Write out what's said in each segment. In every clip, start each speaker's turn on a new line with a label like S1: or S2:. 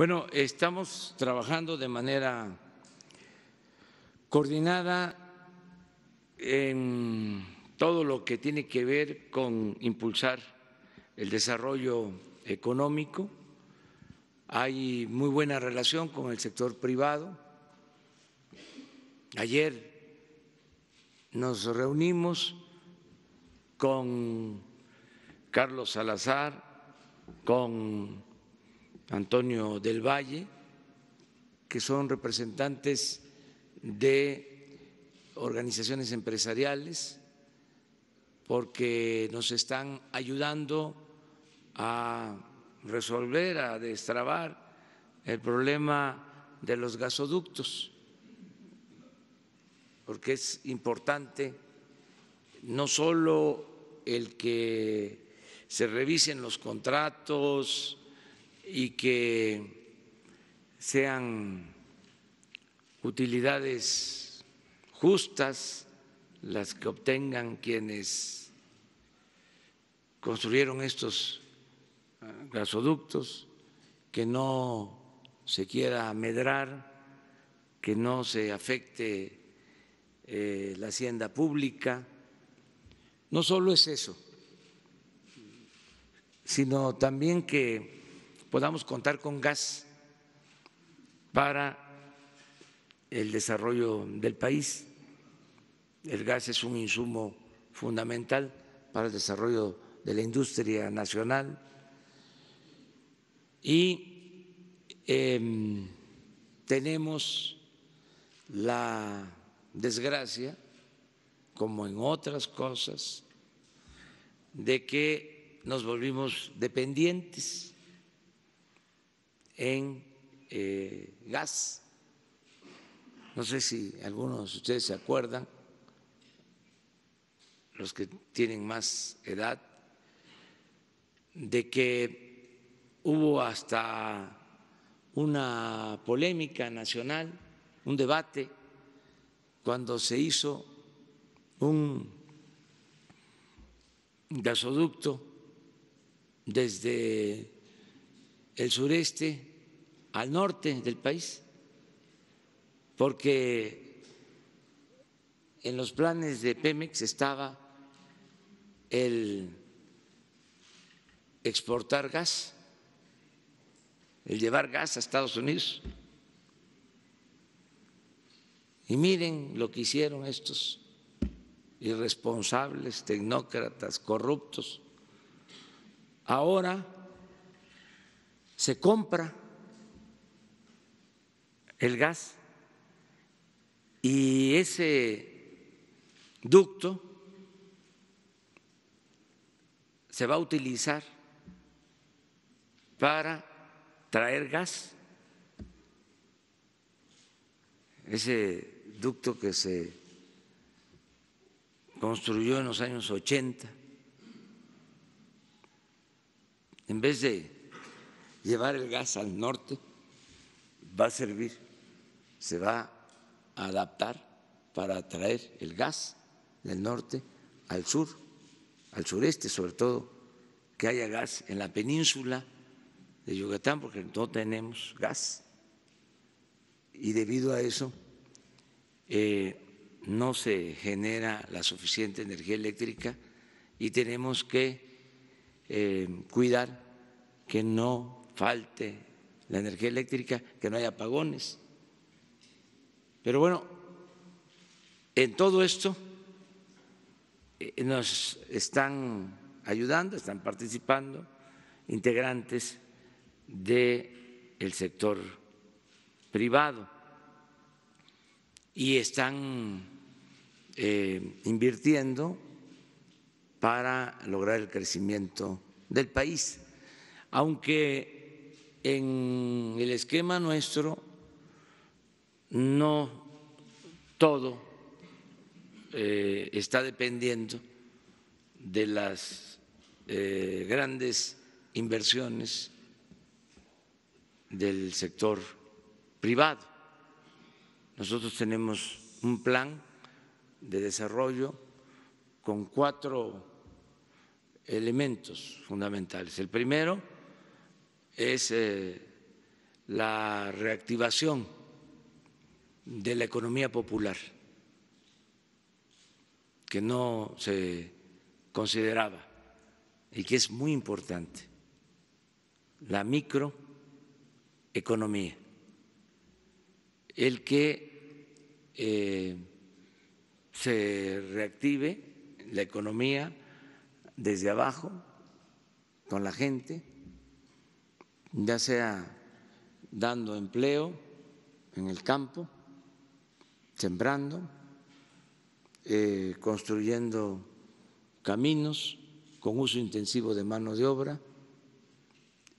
S1: Bueno, estamos trabajando de manera coordinada en todo lo que tiene que ver con impulsar el desarrollo económico. Hay muy buena relación con el sector privado. Ayer nos reunimos con Carlos Salazar, con Antonio del Valle, que son representantes de organizaciones empresariales, porque nos están ayudando a resolver, a destrabar el problema de los gasoductos, porque es importante no solo el que se revisen los contratos, y que sean utilidades justas las que obtengan quienes construyeron estos ah, gasoductos, que no se quiera amedrar, que no se afecte eh, la hacienda pública. No solo es eso, sino también que podamos contar con gas para el desarrollo del país. El gas es un insumo fundamental para el desarrollo de la industria nacional y em, tenemos la desgracia, como en otras cosas, de que nos volvimos dependientes en eh, gas. No sé si algunos de ustedes se acuerdan, los que tienen más edad, de que hubo hasta una polémica nacional, un debate, cuando se hizo un gasoducto desde el sureste al norte del país, porque en los planes de Pemex estaba el exportar gas, el llevar gas a Estados Unidos. Y miren lo que hicieron estos irresponsables, tecnócratas, corruptos. Ahora se compra el gas y ese ducto se va a utilizar para traer gas. Ese ducto que se construyó en los años 80, en vez de llevar el gas al norte, va a servir se va a adaptar para traer el gas del norte al sur, al sureste sobre todo, que haya gas en la península de Yucatán, porque no tenemos gas. Y debido a eso eh, no se genera la suficiente energía eléctrica y tenemos que eh, cuidar que no falte la energía eléctrica, que no haya apagones. Pero bueno, en todo esto eh, nos están ayudando, están participando integrantes del sector privado y están eh, invirtiendo para lograr el crecimiento del país, aunque en el esquema nuestro no todo eh, está dependiendo de las eh, grandes inversiones del sector privado. Nosotros tenemos un plan de desarrollo con cuatro elementos fundamentales. El primero es eh, la reactivación de la economía popular, que no se consideraba y que es muy importante, la microeconomía, el que eh, se reactive la economía desde abajo, con la gente, ya sea dando empleo en el campo, sembrando, eh, construyendo caminos con uso intensivo de mano de obra,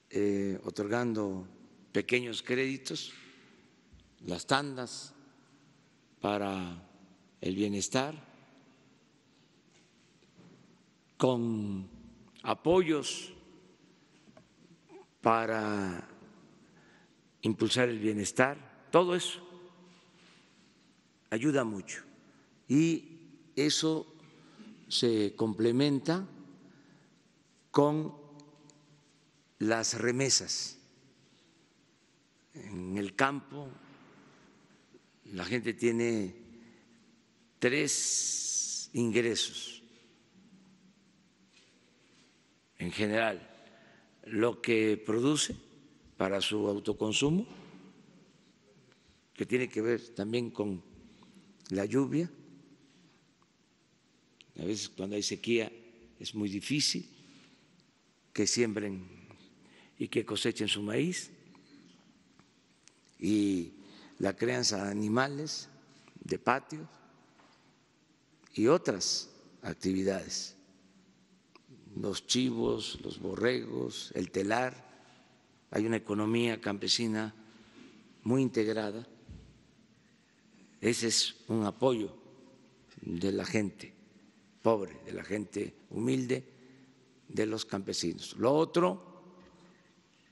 S1: eh, otorgando pequeños créditos, las tandas para el bienestar, con apoyos para impulsar el bienestar, todo eso ayuda mucho. Y eso se complementa con las remesas. En el campo la gente tiene tres ingresos en general, lo que produce para su autoconsumo, que tiene que ver también con la lluvia. A veces cuando hay sequía es muy difícil que siembren y que cosechen su maíz. Y la crianza de animales, de patio y otras actividades. Los chivos, los borregos, el telar. Hay una economía campesina muy integrada ese es un apoyo de la gente pobre, de la gente humilde, de los campesinos. Lo otro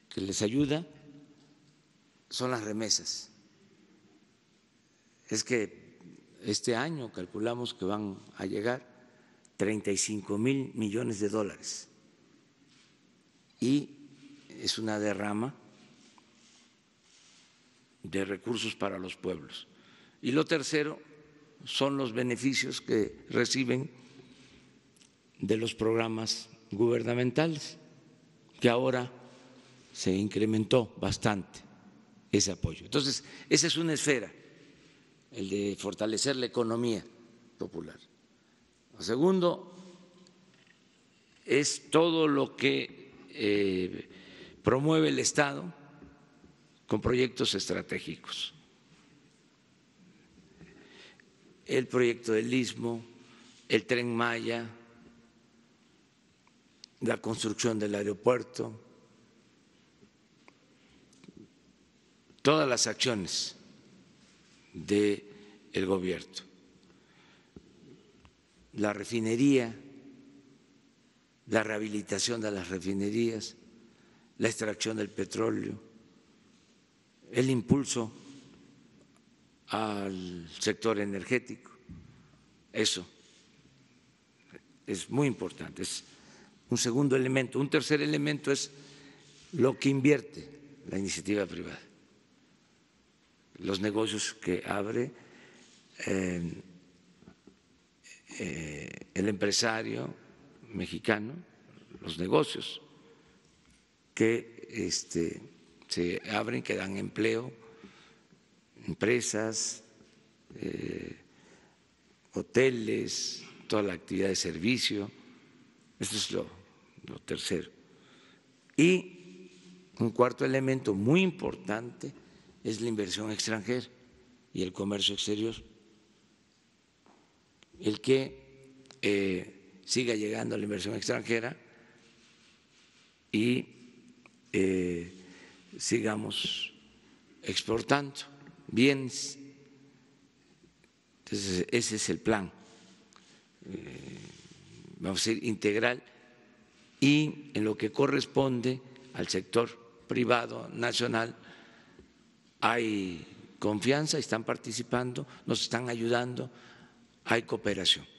S1: que les ayuda son las remesas. Es que este año calculamos que van a llegar 35 mil millones de dólares y es una derrama de recursos para los pueblos. Y lo tercero son los beneficios que reciben de los programas gubernamentales, que ahora se incrementó bastante ese apoyo. Entonces, esa es una esfera, el de fortalecer la economía popular. Lo segundo es todo lo que eh, promueve el Estado con proyectos estratégicos el proyecto del Istmo, el tren Maya, la construcción del aeropuerto, todas las acciones del gobierno, la refinería, la rehabilitación de las refinerías, la extracción del petróleo, el impulso al sector energético. Eso es muy importante, es un segundo elemento. Un tercer elemento es lo que invierte la iniciativa privada, los negocios que abre eh, eh, el empresario mexicano, los negocios que este, se abren, que dan empleo empresas, eh, hoteles, toda la actividad de servicio. Esto es lo, tercero. Y un cuarto elemento muy importante es la inversión extranjera y el comercio exterior. El que eh, siga llegando la inversión extranjera y eh, sigamos exportando bien. Entonces, ese es el plan. Eh, vamos a decir, integral y en lo que corresponde al sector privado nacional hay confianza, están participando, nos están ayudando, hay cooperación.